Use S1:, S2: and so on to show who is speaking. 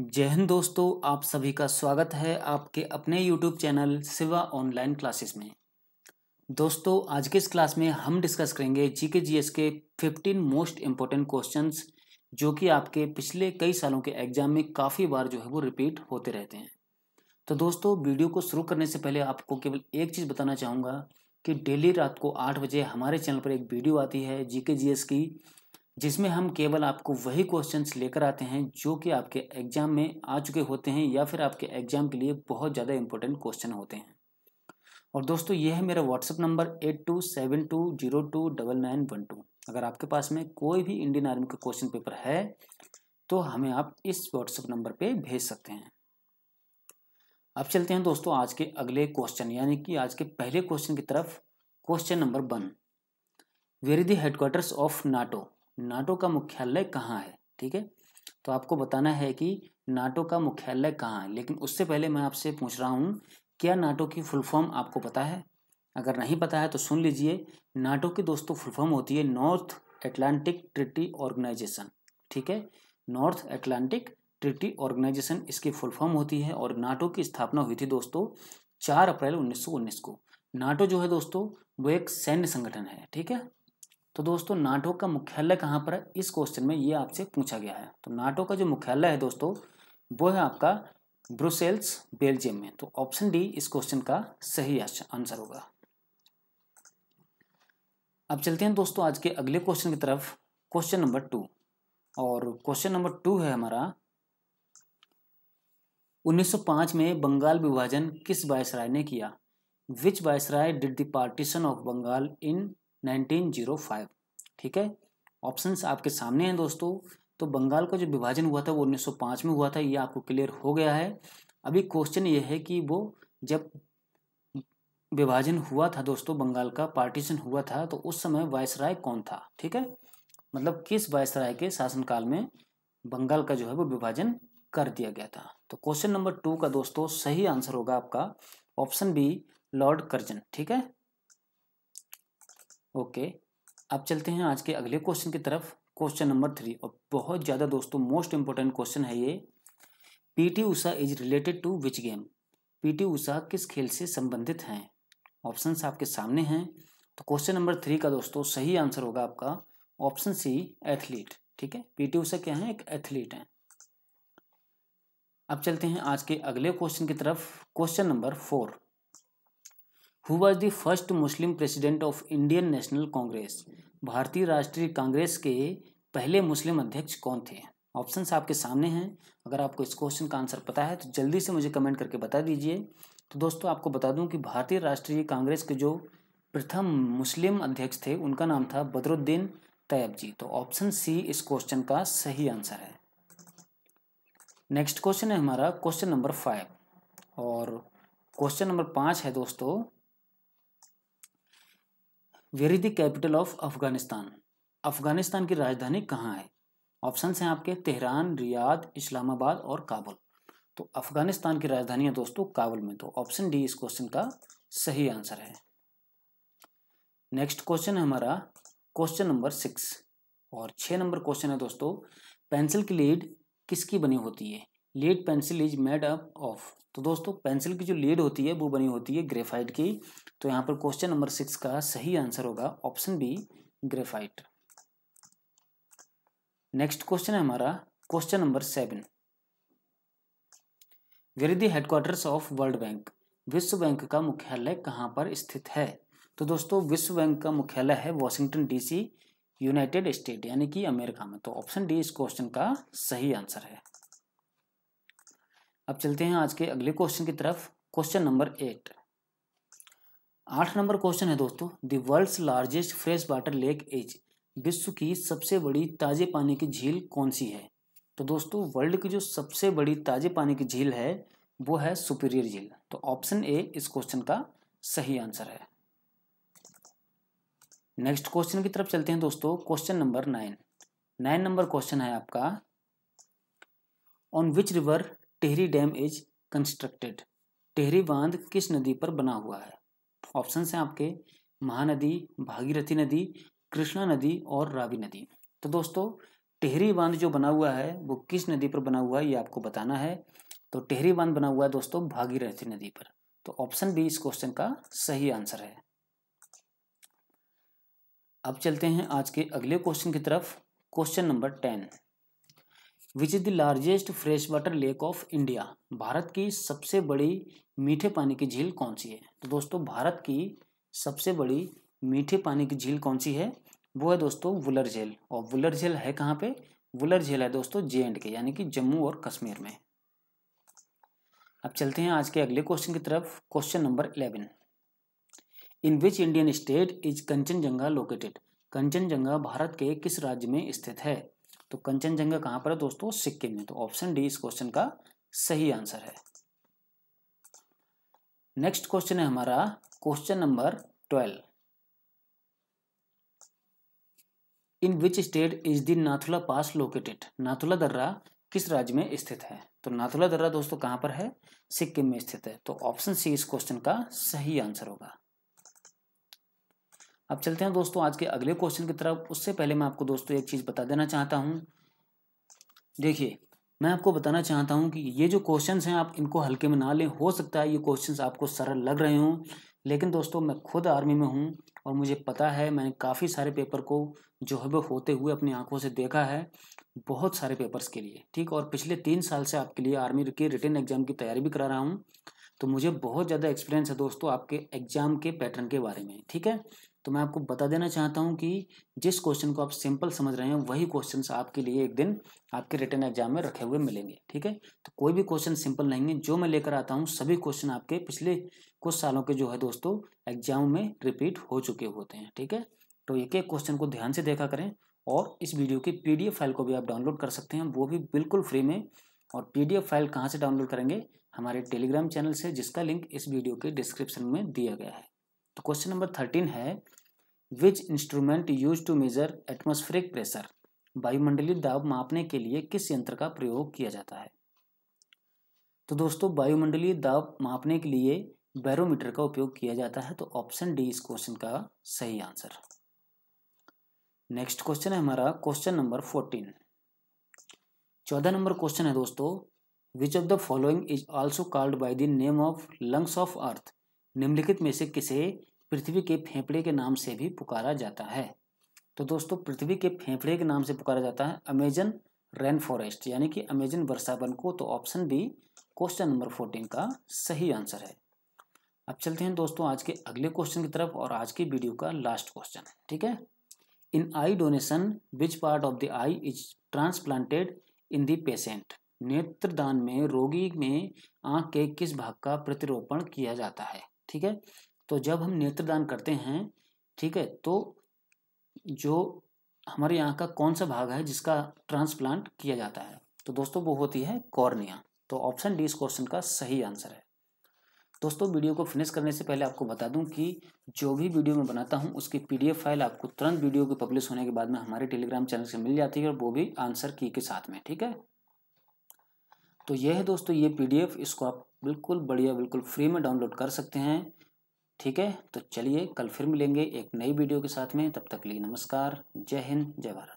S1: जय हिंद दोस्तों आप सभी का स्वागत है आपके अपने YouTube चैनल सिवा ऑनलाइन क्लासेस में दोस्तों आज के इस क्लास में हम डिस्कस करेंगे जी के जी एस के फिफ्टीन मोस्ट इम्पोर्टेंट क्वेश्चन जो कि आपके पिछले कई सालों के एग्जाम में काफ़ी बार जो है वो रिपीट होते रहते हैं तो दोस्तों वीडियो को शुरू करने से पहले आपको केवल एक चीज़ बताना चाहूँगा कि डेली रात को आठ बजे हमारे चैनल पर एक वीडियो आती है जी के जी एस की जिसमें हम केवल आपको वही क्वेश्चंस लेकर आते हैं जो कि आपके एग्जाम में आ चुके होते हैं या फिर आपके एग्जाम के लिए बहुत ज़्यादा इंपॉर्टेंट क्वेश्चन होते हैं और दोस्तों यह है मेरा WhatsApp number eight two seven two zero two double nine one two अगर आपके पास में कोई भी इंडियन आर्मी का क्वेश्चन पेपर है तो हमें आप इस व्हाट्सअप नंबर पर भेज सकते हैं अब चलते हैं दोस्तों आज के अगले क्वेश्चन यानी कि आज के पहले क्वेश्चन की तरफ question number one where the headquarters of NATO NATO का मुख्यालय कहाँ है ठीक है तो आपको बताना है कि नाटो का मुख्यालय कहाँ है लेकिन उससे पहले मैं आपसे पूछ रहा हूँ क्या नाटो की फुल फॉर्म आपको पता है अगर नहीं पता है तो सुन लीजिए नाटो की दोस्तों फुल फॉर्म होती है नॉर्थ एटलांटिक ट्रिटी ऑर्गेनाइजेशन ठीक है नॉर्थ एटलांटिक ट्रिटी ऑर्गेनाइजेशन इसकी फुल फॉर्म होती है और नाटो की स्थापना हुई थी दोस्तों चार अप्रैल उन्नीस को नाटो जो है दोस्तों वो एक सैन्य संगठन है ठीक है तो दोस्तों नाटो का मुख्यालय कहाँ पर है इस क्वेश्चन में ये आपसे पूछा गया है तो नाटो का जो मुख्यालय है दोस्तों वो है आपका ब्रुसेल्स बेल्जियम में तो ऑप्शन डी इस क्वेश्चन का सही आंसर होगा अब चलते हैं दोस्तों आज के अगले क्वेश्चन की तरफ क्वेश्चन नंबर टू और क्वेश्चन नंबर टू है हमारा 1905 में बंगाल विभाजन किस वायसराय ने किया which viceroy did the partition of Bengal in 1905 ठीक है ऑप्शंस आपके सामने हैं दोस्तों तो बंगाल का जो विभाजन हुआ था वो 1905 में हुआ था ये आपको क्लियर हो गया है अभी क्वेश्चन ये है कि वो जब विभाजन हुआ था दोस्तों बंगाल का पार्टीशन हुआ था तो उस समय वायसराय कौन था ठीक है मतलब किस वायसराय के शासनकाल में बंगाल का जो है वो विभाजन कर दिया गया था तो क्वेश्चन नंबर टू का दोस्तों सही आंसर होगा आपका ऑप्शन बी लॉर्ड कर्जन ठीक है ओके अब चलते हैं आज के अगले क्वेश्चन की तरफ क्वेश्चन नंबर थ्री और बहुत ज़्यादा दोस्तों मोस्ट इम्पोर्टेंट क्वेश्चन है ये P T Usha is related to which game PT Usha किस खेल से संबंधित हैं ऑप्शंस आपके सामने हैं तो क्वेश्चन नंबर थ्री का दोस्तों सही आंसर होगा आपका ऑप्शन सी एथलीट ठीक है पीटी उषा क्या है एक एथलीट हैं अब चलते हैं आज के अगले क्वेश्चन की तरफ question number four who was the first Muslim president of Indian National Congress भारतीय राष्ट्रीय कांग्रेस के पहले मुस्लिम अध्यक्ष कौन थे ऑप्शन आपके सामने हैं अगर आपको इस क्वेश्चन का आंसर पता है तो जल्दी से मुझे कमेंट करके बता दीजिए तो दोस्तों आपको बता दूं कि भारतीय राष्ट्रीय कांग्रेस के जो प्रथम मुस्लिम अध्यक्ष थे उनका नाम था बदरुद्दीन तैयब जी तो ऑप्शन सी इस क्वेश्चन का सही आंसर है नेक्स्ट क्वेश्चन है हमारा क्वेश्चन नंबर फाइव और क्वेश्चन नंबर पाँच है दोस्तों where is the capital of Afghanistan Afghanistan की राजधानी कहाँ है ऑप्शन हैं आपके तेहरान रियाद इस्लामाबाद और काबुल तो अफगानिस्तान की राजधानी है दोस्तों काबुल में तो ऑप्शन डी इस क्वेश्चन का सही आंसर है नेक्स्ट क्वेश्चन हमारा क्वेश्चन नंबर सिक्स और छः नंबर क्वेश्चन है दोस्तों पेंसिल की लीड किसकी बनी होती है lead pencil is made up of तो दोस्तों पेंसिल की जो लीड होती है वो बनी होती है ग्रेफाइट की तो यहाँ पर क्वेश्चन नंबर सिक्स का सही आंसर होगा option B graphite next question है हमारा question number seven where the headquarters of World Bank विश्व बैंक का मुख्यालय कहाँ पर स्थित है तो दोस्तों विश्व बैंक का मुख्यालय है वॉशिंगटन डीसी यूनाइटेड स्टेट यानी कि अमेरिका में तो ऑप्शन डी इस क्वेश्चन का सही आंसर है अब चलते हैं आज के अगले क्वेश्चन की तरफ क्वेश्चन नंबर एट आठ नंबर क्वेश्चन है दोस्तों the world's largest fresh water lake is विश्व की सबसे बड़ी ताजे पानी की झील कौन सी है तो दोस्तों वर्ल्ड की जो सबसे बड़ी ताजे पानी की झील है वो है सुपीरियर झील तो ऑप्शन ए इस क्वेश्चन का सही आंसर है नेक्स्ट क्वेश्चन की तरफ चलते हैं दोस्तों क्वेश्चन नंबर नाइन नाइन नंबर क्वेश्चन है आपका on which river Tehri dam is constructed Tehri बांध किस नदी पर बना हुआ है ऑप्शन हैं आपके महानदी भागीरथी नदी कृष्णा नदी और रावी नदी तो दोस्तों टेहरी बांध जो बना हुआ है वो किस नदी पर बना हुआ है ये आपको बताना है तो टेहरी बांध बना हुआ है दोस्तों भागीरथी नदी पर तो ऑप्शन बी इस क्वेश्चन का सही आंसर है अब चलते हैं आज के अगले क्वेश्चन की तरफ question number ten which is the largest fresh water lake of India Bharat की सबसे बड़ी मीठे पानी की झील कौन सी है तो दोस्तों भारत की सबसे बड़ी मीठे पानी की झील कौन सी है वो है दोस्तों वुलर झेल और वुलर झेल है कहाँ पे वुलर झेल है दोस्तों जे एंड के यानी कि जम्मू और कश्मीर में अब चलते हैं आज के अगले क्वेश्चन की तरफ question number eleven in which Indian state is Kanchenjunga located Kanchenjunga Bharat के किस राज्य में स्थित है तो कंचनजंगा कहां पर है दोस्तों सिक्किम में तो ऑप्शन डी इस क्वेश्चन का सही आंसर है नेक्स्ट क्वेश्चन है हमारा question number twelve in which state is दिन नाथुला पास लोकेटेड नाथुला दर्रा किस राज्य में स्थित है तो नाथुला दर्रा दोस्तों कहां पर है सिक्किम में स्थित है तो ऑप्शन सी इस क्वेश्चन का सही आंसर होगा अब चलते हैं दोस्तों आज के अगले क्वेश्चन की तरफ उससे पहले मैं आपको दोस्तों एक चीज़ बता देना चाहता हूँ देखिए मैं आपको बताना चाहता हूँ कि ये जो क्वेश्चन हैं आप इनको हल्के में ना लें हो सकता है ये क्वेश्चन आपको सरल लग रहे हों लेकिन दोस्तों मैं खुद आर्मी में हूँ और मुझे पता है मैंने काफ़ी सारे पेपर को जो है वो होते हुए अपनी आंखों से देखा है बहुत सारे पेपर्स के लिए ठीक और पिछले तीन साल से आपके लिए आर्मी के रिटर्न एग्जाम की तैयारी भी करा रहा हूँ तो मुझे बहुत ज़्यादा एक्सपीरियंस है दोस्तों आपके एग्ज़ाम के पैटर्न के बारे में ठीक है तो मैं आपको बता देना चाहता हूँ कि जिस क्वेश्चन को आप सिंपल समझ रहे हैं वही क्वेश्चन आपके लिए एक दिन आपके रिटर्न एग्जाम में रखे हुए मिलेंगे ठीक है तो कोई भी क्वेश्चन सिंपल नहीं है जो मैं लेकर आता हूँ सभी क्वेश्चन आपके पिछले कुछ सालों के जो है दोस्तों एग्जाम में रिपीट हो चुके होते हैं ठीक है तो एक एक क्वेश्चन को ध्यान से देखा करें और इस वीडियो की पी फाइल को भी आप डाउनलोड कर सकते हैं वो भी बिल्कुल फ्री में और पी फाइल कहाँ से डाउनलोड करेंगे हमारे टेलीग्राम चैनल से जिसका लिंक इस वीडियो के डिस्क्रिप्शन में दिया गया है तो क्वेश्चन नंबर थर्टीन है which instrument use to measure atmospheric pressure वायुमंडलीय दाब मापने के लिए किस यंत्र का प्रयोग किया जाता है तो दोस्तों वायुमंडलीय दाब मापने के लिए बैरोमीटर का उपयोग किया जाता है तो ऑप्शन डी इस क्वेश्चन का सही आंसर नेक्स्ट क्वेश्चन है हमारा क्वेश्चन नंबर फोर्टीन चौदह नंबर क्वेश्चन है दोस्तों which of the following is also called by the name of lungs of earth निम्नलिखित में से किसे पृथ्वी के फेफड़े के नाम से भी पुकारा जाता है तो दोस्तों पृथ्वी के फेफड़े के नाम से पुकारा जाता है अमेजन रेन फॉरेस्ट यानी कि अमेजन वर्षावन को तो option B question number fourteen का सही आंसर है अब चलते हैं दोस्तों आज के अगले क्वेश्चन की तरफ और आज की वीडियो का लास्ट क्वेश्चन है ठीक है in eye donation which part of the eye is transplanted in the patient नेत्रदान में रोगी में आंख के किस भाग का प्रतिरोपण किया जाता है ठीक है तो जब हम नेत्रदान करते हैं ठीक है तो जो हमारे यहाँ का कौन सा भाग है जिसका ट्रांसप्लांट किया जाता है तो दोस्तों वो होती है कॉर्निया तो ऑप्शन डी इस क्वेश्चन का सही आंसर है दोस्तों वीडियो को फिनिश करने से पहले आपको बता दूं कि जो भी वीडियो मैं बनाता हूं उसकी पीडीएफ फाइल आपको तुरंत वीडियो के पब्लिश होने के बाद में हमारे टेलीग्राम चैनल से मिल जाती है और वो भी आंसर की के साथ में ठीक है तो यह है दोस्तों ये पीडीएफ इसको आप बिल्कुल बढ़िया बिल्कुल फ्री में डाउनलोड कर सकते हैं ठीक है तो चलिए कल फिर मिलेंगे एक नई वीडियो के साथ में तब तक लिए नमस्कार जय हिंद जय भारत